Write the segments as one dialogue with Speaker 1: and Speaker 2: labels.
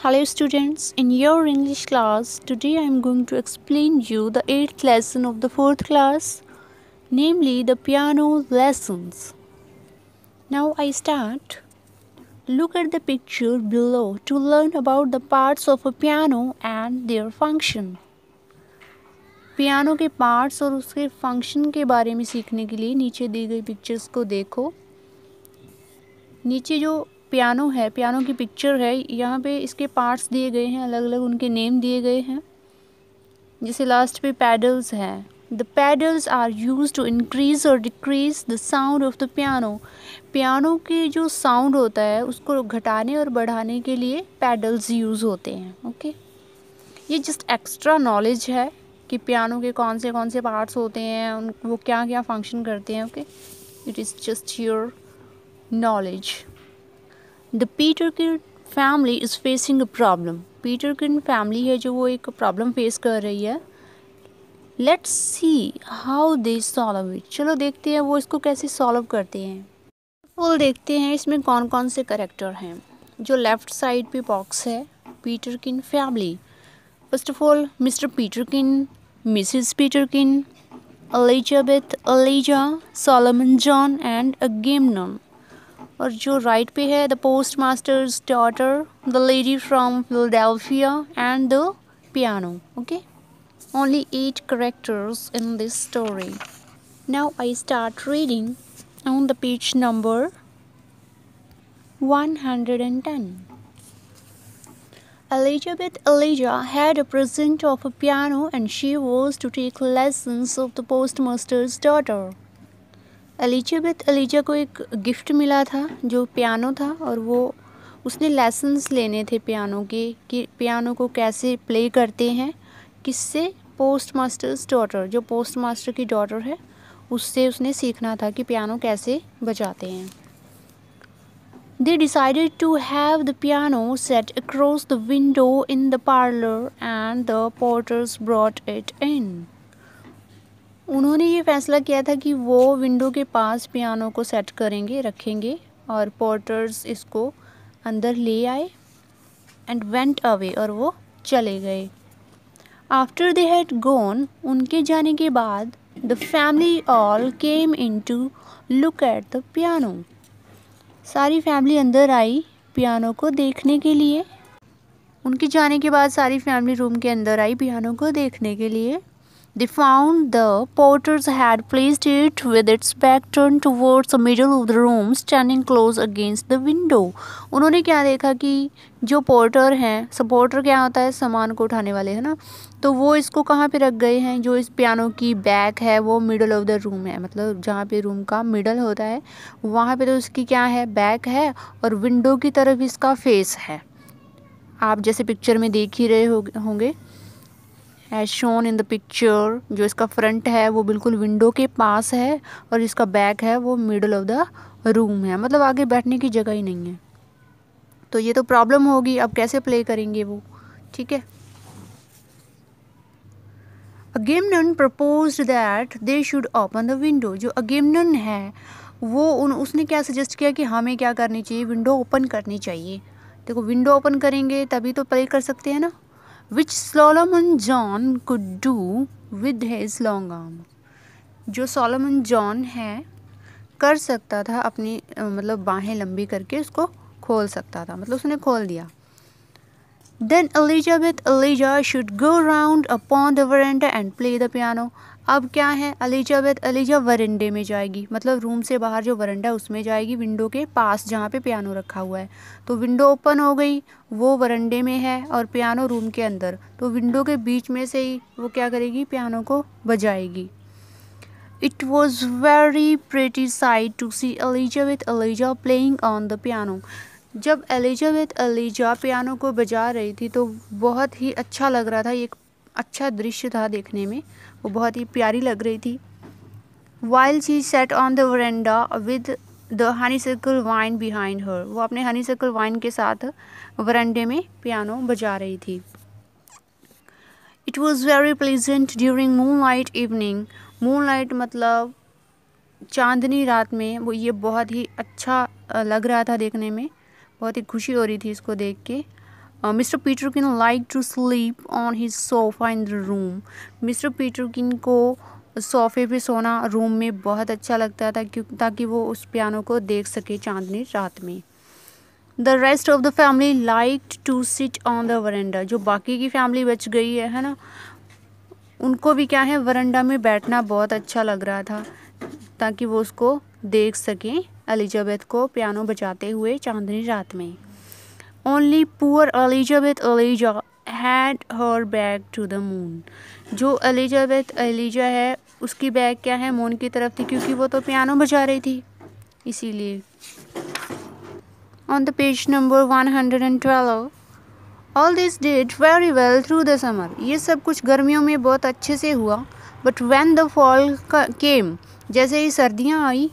Speaker 1: hello students in your english class today i am going to explain you the eighth lesson of the fourth class namely the piano lessons now i start look at the picture below to learn about the parts of a piano and their function piano के parts और उसके function के बारे में सीखने के लिए नीचे दी गई पिक्चर्स को देखो नीचे जो पियानो है पियानो की पिक्चर है यहाँ पे इसके पार्ट्स दिए गए हैं अलग अलग उनके नेम दिए गए हैं जैसे लास्ट पे पैडल्स हैं the pedals are use to increase और decrease the sound of the piano piano के जो साउंड होता है उसको घटाने और बढ़ाने के लिए पैडल्स यूज़ होते हैं ओके ये जस्ट एक्स्ट्रा नॉलेज है कि पियानो के कौन से कौन से पार्ट्स होते हैं उन वो क्या क्या फंक्शन करते हैं okay it is just your knowledge the Peterkin family is facing a problem Peterkin family है जो वो एक प्रॉब्लम फेस कर रही है let's see how they solve it चलो देखते हैं वो इसको कैसे सॉल्व करते हैं फुल देखते हैं इसमें कौन कौन से करेक्टर हैं जो लेफ़्ट साइड पे बॉक्स है Peterkin family first of all mister Peterkin मिसिज Peterkin Elizabeth Eliza Solomon John and Agamemnon और जो राइट पे the Postmaster's daughter, the lady from Philadelphia, and the piano. Okay, only eight characters in this story now i start reading on the page number 110 Elizabeth Elijah had a present of a piano and she was to take lessons of the postmaster's daughter. Elizabeth Eliza को एक gift मिला था जो piano था और वो उसने lessons लेने थे पियानो के कि पियानो को कैसे प्ले करते हैं किससे पोस्ट मास्टर्स डॉटर जो पोस्ट मास्टर की डॉटर है उससे उसने सीखना था कि पियानो कैसे बजाते हैं they decided to have the piano set across the window in the parlour and the porters brought it in उन्होंने ये फैसला किया था कि वो विंडो के पास पियानो को सेट करेंगे रखेंगे और पोर्टर्स इसको अंदर ले आए एंड वेंट अवे और वो चले गए आफ्टर दे हैड गोन उनके जाने के बाद the family all came in to look at the piano सारी फैमिली अंदर आई पियानो को देखने के लिए उनके जाने के बाद सारी फैमिली रूम के अंदर आई पियानो को देखने के लिए They found the porters had placed it with its back turned towards the middle of the room, standing close against the window. उन्होंने क्या देखा कि जो पोर्टर हैं सपोर्टर क्या होता है सामान को उठाने वाले है ना तो वो इसको कहाँ पे रख गए हैं जो इस पियानो की बैक है वो मिडल ऑफ द रूम है मतलब जहाँ पे रूम का मिडल होता है वहाँ पे तो इसकी क्या है बैक है और विंडो की तरफ इसका फेस है आप जैसे पिक्चर में देख ही रहे होंगे as shown in the picture जो इसका फ्रंट है वो बिल्कुल विंडो के पास है और इसका बैक है वो मिडल ऑफ द रूम है मतलब आगे बैठने की जगह ही नहीं है तो ये तो प्रॉब्लम होगी अब कैसे प्ले करेंगे वो ठीक है Agamemnon propose that they should open the window जो अगेमनन है वो उन उसने क्या सजेस्ट किया कि हमें क्या करनी चाहिए विंडो ओपन करनी चाहिए देखो विंडो ओपन करेंगे तभी तो प्ले कर सकते हैं ना which Solomon John could do with his long arm जो सोलोमन जॉन है कर सकता था अपनी मतलब बाहें लंबी करके उसको खोल सकता था मतलब उसने खोल दिया then Elizabeth Eliza should go round upon the veranda and play the piano अब क्या है एलिजाबेथ अलीजा वरंडे में जाएगी मतलब रूम से बाहर जो वरंडा है उसमें जाएगी विंडो के पास जहाँ पे पियानो रखा हुआ है तो विंडो ओपन हो गई वो वरंडे में है और पियानो रूम के अंदर तो विंडो के बीच में से ही वो क्या करेगी पियानो को बजाएगी it was very pretty to see see Elizabeth Eliza playing on the piano जब एलिजाबेथ अलीजा पियानो को बजा रही थी तो बहुत ही अच्छा लग रहा था एक अच्छा दृश्य था देखने में वो बहुत ही प्यारी लग रही थी while she set on the veranda with the honeysuckle vine behind her वो अपने हनी सर्कल वाइन के साथ वरेंडे में पियानो बजा रही थी it was very pleasant during moonlight evening moonlight मतलब चांदनी रात में वो ये बहुत ही अच्छा लग रहा था देखने में बहुत ही खुशी हो रही थी इसको देख के Uh, Mr. Peterkin liked to sleep on his sofa in the room. Mr. Peterkin को सोफ़े पे सोना रूम में बहुत अच्छा लगता था क्यों ताकि वो उस पियानो को देख सके चांदनी रात में the rest of the family like to sit on the veranda जो बाकी की फैमिली बच गई है है ना उनको भी क्या है वरेंडा में बैठना बहुत अच्छा लग रहा था ताकि वो उसको देख सकें एलिजाबेथ को पियानो बजाते हुए चांदनी रात में only poor Elizabeth Eliza had her bag to the moon जो एलिजाबेथ एलिजा है उसकी बैग क्या है मून की तरफ थी क्योंकि वो तो पियानो बजा रही थी इसीलिए on the page number one hundred and twelve all this did very well through the summer ये सब कुछ गर्मियों में बहुत अच्छे से हुआ but when the fall came जैसे ही सर्दियाँ आई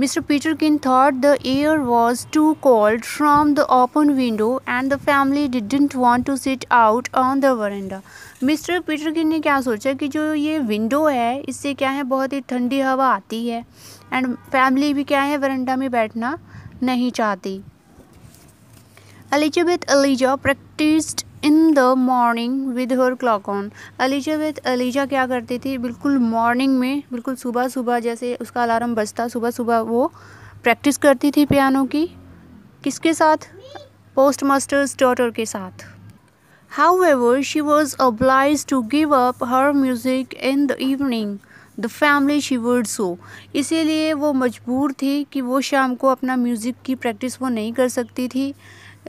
Speaker 1: Mr. Peterkin thought the air was too cold from the open window and the family didn't want to sit out on the veranda. Mr. Peterkin ने क्या सोचा कि जो ये window है इससे क्या है बहुत ही ठंडी हवा आती है and family भी क्या है veranda में बैठना नहीं चाहती Elizabeth Elijah practiced in the morning with her clock on Eliza with Eliza क्या करती थी बिल्कुल मॉर्निंग में बिल्कुल सुबह सुबह जैसे उसका अलार्म बजता सुबह सुबह वो प्रैक्टिस करती थी पियानो की किसके साथ पोस्ट मास्टर्स डॉटर के साथ however she was obliged to give up her music in the evening the family she word so इसीलिए वो मजबूर थी कि वो शाम को अपना म्यूज़िक की प्रैक्टिस वो नहीं कर सकती थी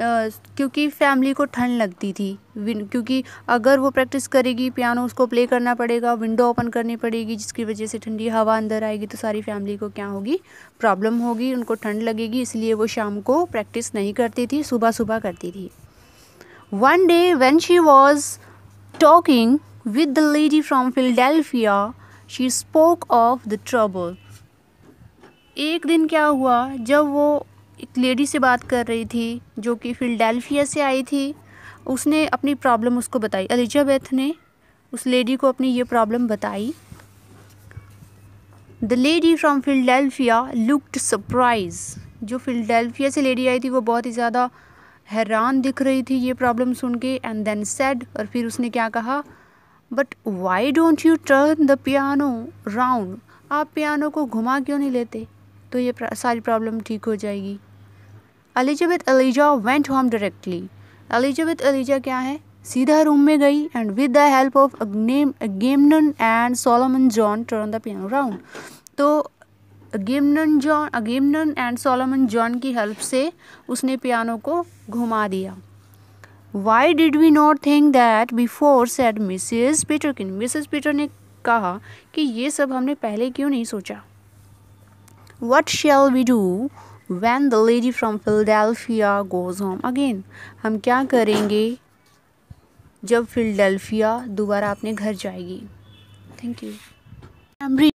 Speaker 1: क्योंकि फैमिली को ठंड लगती थी क्योंकि अगर वो प्रैक्टिस करेगी पियानो उसको प्ले करना पड़ेगा विंडो ओपन करनी पड़ेगी जिसकी वजह से ठंडी हवा अंदर आएगी तो सारी फैमिली को क्या होगी प्रॉब्लम होगी उनको ठंड लगेगी इसलिए वो शाम को प्रैक्टिस नहीं करती थी सुबह सुबह करती थी one day when she was talking with the lady from Philadelphia she spoke of the trouble एक दिन क्या हुआ जब वो एक लेडी से बात कर रही थी जो कि फिलडेल्फिया से आई थी उसने अपनी प्रॉब्लम उसको बताई एलिजाबेथ ने उस लेडी को अपनी ये प्रॉब्लम बताई the lady from Philadelphia looked surprise जो फिलडेल्फिया से लेडी आई थी वो बहुत ही ज़्यादा हैरान दिख रही थी ये प्रॉब्लम सुन के एंड देन सेड और फिर उसने क्या कहा but why don't you turn the piano round आप पियानो को घुमा क्यों नहीं लेते तो ये सारी प्रॉब्लम ठीक हो जाएगी Elizabeth Eliza went home directly Elizabeth Eliza क्या है सीधा रूम में गई and with the help of Agamemnon and Solomon John turn the piano round तो Agamemnon John Agamemnon and Solomon John की हेल्प से उसने पियानो को घुमा दिया why did we not think that before said Mrs Peterkin Mrs Peter ने कहा कि ये सब हमने पहले क्यों नहीं सोचा what shall we do when the lady from Philadelphia goes home again हम क्या करेंगे जब फिलडेल्फिया दोबारा अपने घर जाएगी thank you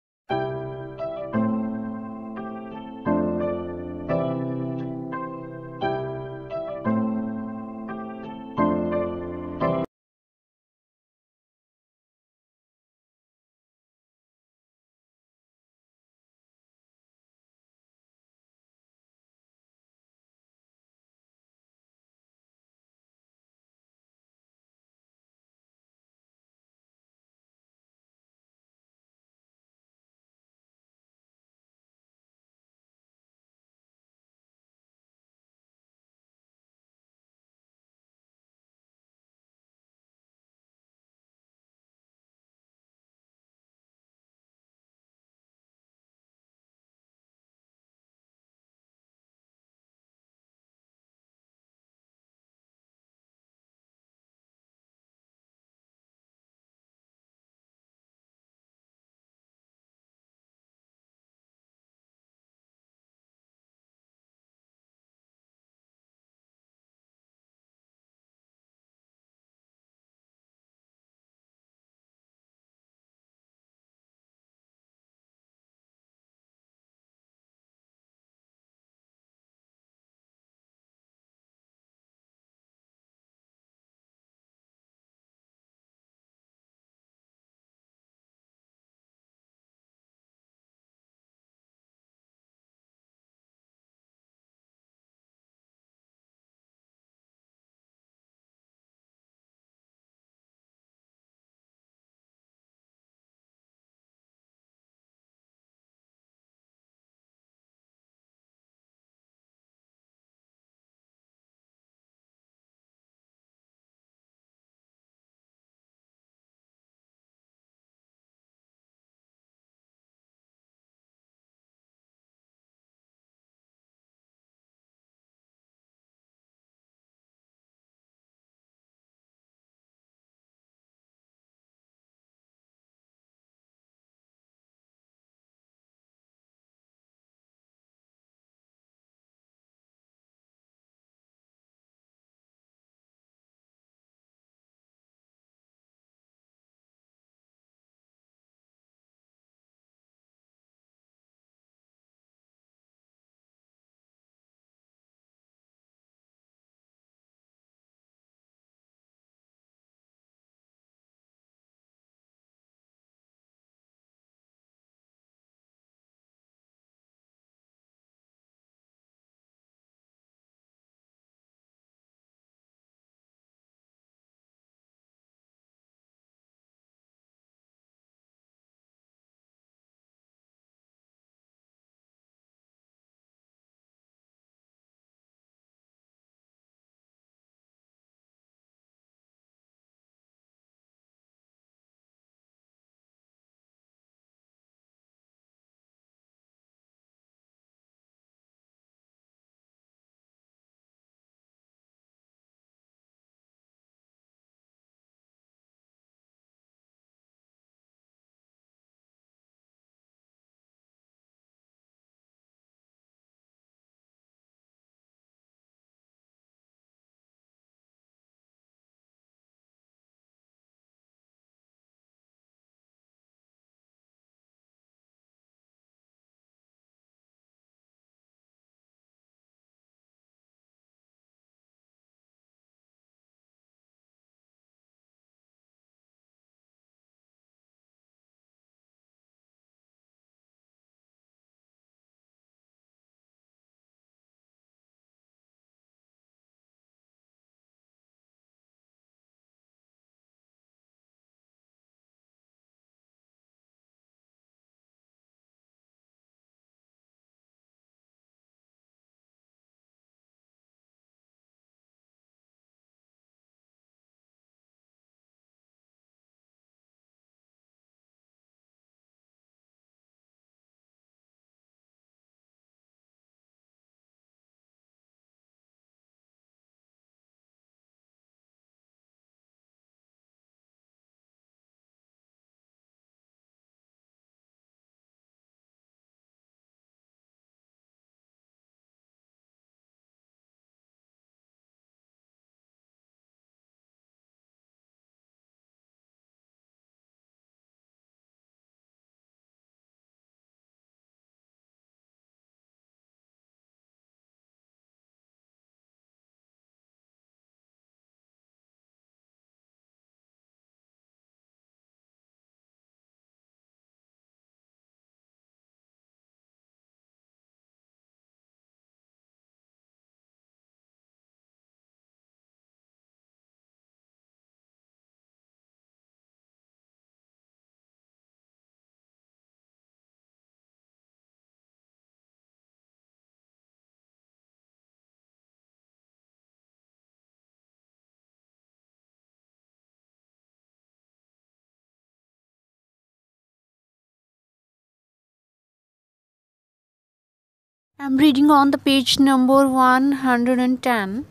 Speaker 1: I'm reading on the page number 110.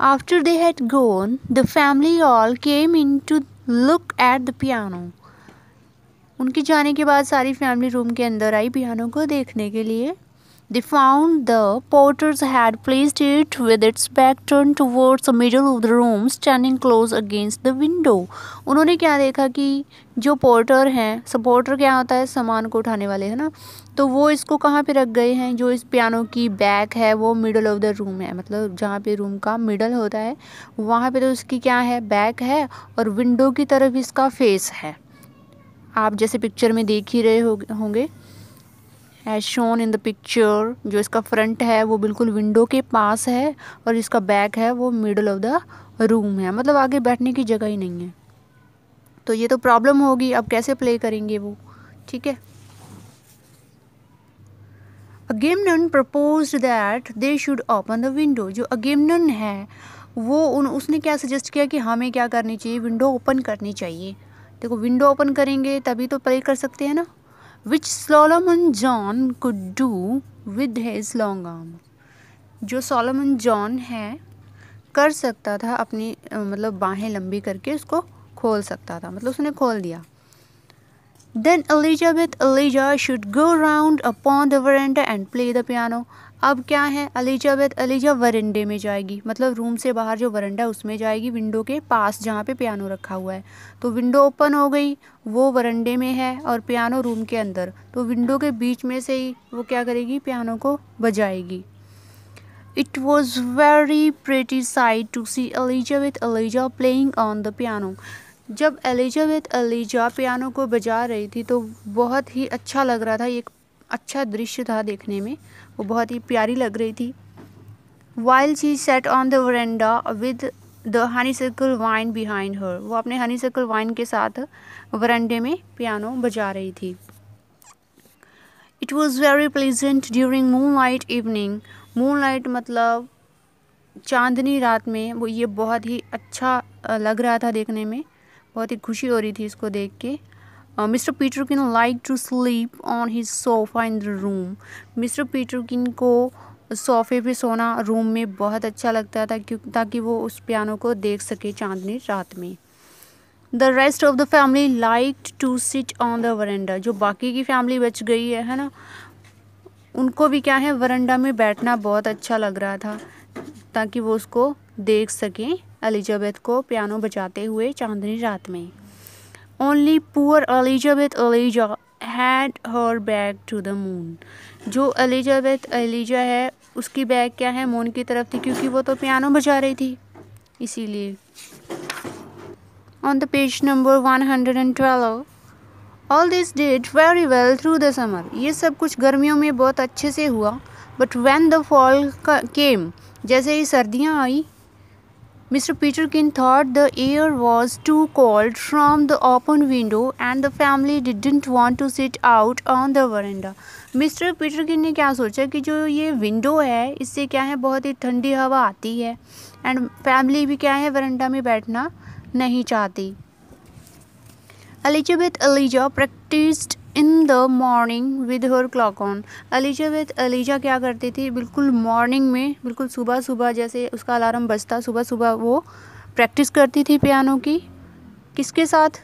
Speaker 1: After they had gone, the family all came in to look at the piano. उनके जाने के बाद सारी फैमिली रूम के अंदर आई पियानो को देखने के लिए They found the porters had placed it with its back turned towards the middle of the room, standing close against the window. उन्होंने क्या देखा कि जो पोर्टर हैं सपोर्टर क्या होता है सामान को उठाने वाले है ना तो वो इसको कहाँ पे रख गए हैं जो इस पियानो की बैक है वो मिडल ऑफ द रूम है मतलब जहाँ पे रूम का मिडल होता है वहाँ पे तो इसकी क्या है बैक है और विंडो की तरफ इसका फेस है आप जैसे पिक्चर में देख ही रहे होंगे as shown in the picture जो इसका फ्रंट है वो बिल्कुल विंडो के पास है और इसका बैक है वो मिडल ऑफ द रूम है मतलब आगे बैठने की जगह ही नहीं है तो ये तो प्रॉब्लम होगी अब कैसे प्ले करेंगे वो ठीक है Agamemnon propose that they should open the window जो अगेमनन है वो उन उसने क्या सजेस्ट किया कि हमें क्या करनी चाहिए विंडो ओपन करनी चाहिए देखो विंडो ओपन करेंगे तभी तो प्ले कर सकते हैं ना which Solomon John could do with his long arm जो सोलोमन जॉन है कर सकता था अपनी मतलब बाहें लंबी करके उसको खोल सकता था मतलब उसने खोल दिया then Elizabeth Eliza should go round upon the veranda and play the piano अब क्या है एलिजाबेथ अलीजा वरेंडे में जाएगी मतलब रूम से बाहर जो वरेंडा है उसमें जाएगी विंडो के पास जहाँ पे पियानो रखा हुआ है तो विंडो ओपन हो गई वो वरेंडे में है और पियानो रूम के अंदर तो विंडो के बीच में से ही वो क्या करेगी पियानो को बजाएगी it was very pretty to see see Elizabeth Eliza playing on the piano जब एलिजाबेथ अलीजा पियानो को बजा रही थी तो बहुत ही अच्छा लग रहा था एक अच्छा दृश्य था देखने में वो बहुत ही प्यारी लग रही थी while she set on the veranda with the honeysuckle vine behind her वो अपने हनी सर्कल वाइन के साथ वरेंडे में पियानो बजा रही थी it was very pleasant during moonlight evening moonlight मतलब चांदनी रात में वो ये बहुत ही अच्छा लग रहा था देखने में बहुत ही खुशी हो रही थी इसको देख के Uh, Mr. Peterkin liked to sleep on his sofa in the room. Mr. Peterkin को सोफे पे सोना रूम में बहुत अच्छा लगता था क्योंकि ताकि वो उस पियानो को देख सके चांदनी रात में the rest of the family like to sit on the veranda जो बाकी की फैमिली बच गई है है ना उनको भी क्या है वरेंडा में बैठना बहुत अच्छा लग रहा था ताकि वो उसको देख सकें एलिजाबेथ को पियानो बजाते हुए चांदनी रात में only poor Elizabeth Eliza had her bag to the moon जो एलिजाबेथ एलिजा है उसकी बैग क्या है मून की तरफ थी क्योंकि वो तो पियानो बजा रही थी इसीलिए on the page number one hundred and twelve all this did very well through the summer ये सब कुछ गर्मियों में बहुत अच्छे से हुआ but when the fall केम जैसे ही सर्दियाँ आई Mr. Peterkin thought the air was too cold from the open window and the family didn't want to sit out on the veranda. Mr Peterkin ने क्या सोचा कि जो ये window है इससे क्या है बहुत ही ठंडी हवा आती है and family भी क्या है veranda में बैठना नहीं चाहती Elizabeth Elijah practiced in the morning with her clock on Eliza with Eliza क्या करती थी बिल्कुल मॉर्निंग में बिल्कुल सुबह सुबह जैसे उसका अलार्म बजता सुबह सुबह वो प्रैक्टिस करती थी पियानो की किसके साथ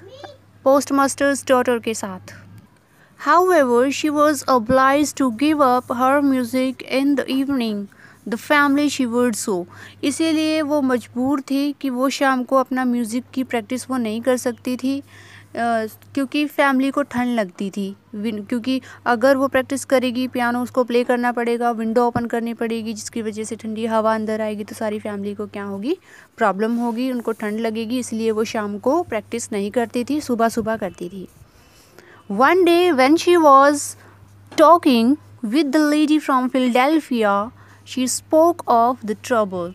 Speaker 1: पोस्ट मास्टर्स डॉटर के साथ however she was obliged to give up her music in the evening the family she word so इसीलिए वो मजबूर थी कि वो शाम को अपना म्यूज़िक की प्रैक्टिस वो नहीं कर सकती थी क्योंकि फैमिली को ठंड लगती थी क्योंकि अगर वो प्रैक्टिस करेगी पियानो उसको प्ले करना पड़ेगा विंडो ओपन करनी पड़ेगी जिसकी वजह से ठंडी हवा अंदर आएगी तो सारी फैमिली को क्या होगी प्रॉब्लम होगी उनको ठंड लगेगी इसलिए वो शाम को प्रैक्टिस नहीं करती थी सुबह सुबह करती थी one day when she was talking with the lady from Philadelphia she spoke of the trouble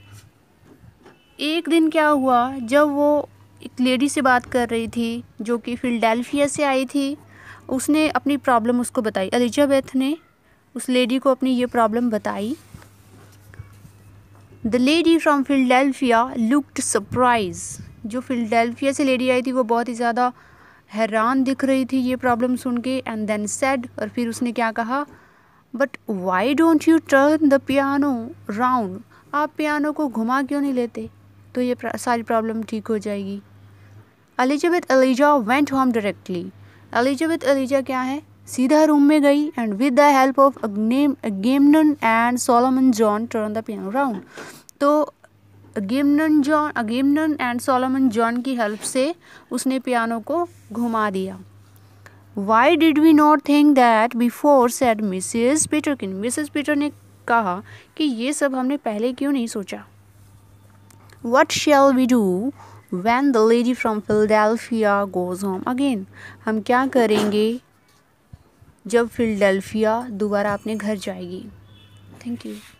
Speaker 1: एक दिन क्या हुआ जब वो एक लेडी से बात कर रही थी जो कि फिलडेल्फिया से आई थी उसने अपनी प्रॉब्लम उसको बताई एलिजाबेथ ने उस लेडी को अपनी ये प्रॉब्लम बताई the lady from Philadelphia looked surprise जो फिलडेल्फिया से लेडी आई थी वो बहुत ही ज़्यादा हैरान दिख रही थी ये प्रॉब्लम सुन के एंड देन सेड और फिर उसने क्या कहा but why don't you turn the piano round आप पियानो को घुमा क्यों नहीं लेते तो ये सारी प्रॉब्लम ठीक हो जाएगी Elizabeth Eliza went home directly Elizabeth Eliza क्या है सीधा रूम में गई and with the help of Agamemnon and Solomon John turn the piano round तो Agamemnon John Agamemnon and Solomon John की हेल्प से उसने पियानो को घुमा दिया why did we not think that before said Mrs किन मिसिज पीटर ने कहा कि ये सब हमने पहले क्यों नहीं सोचा what shall we do when the lady from Philadelphia goes home again हम क्या करेंगे जब फिलडेल्फिया दोबारा अपने घर जाएगी थैंक यू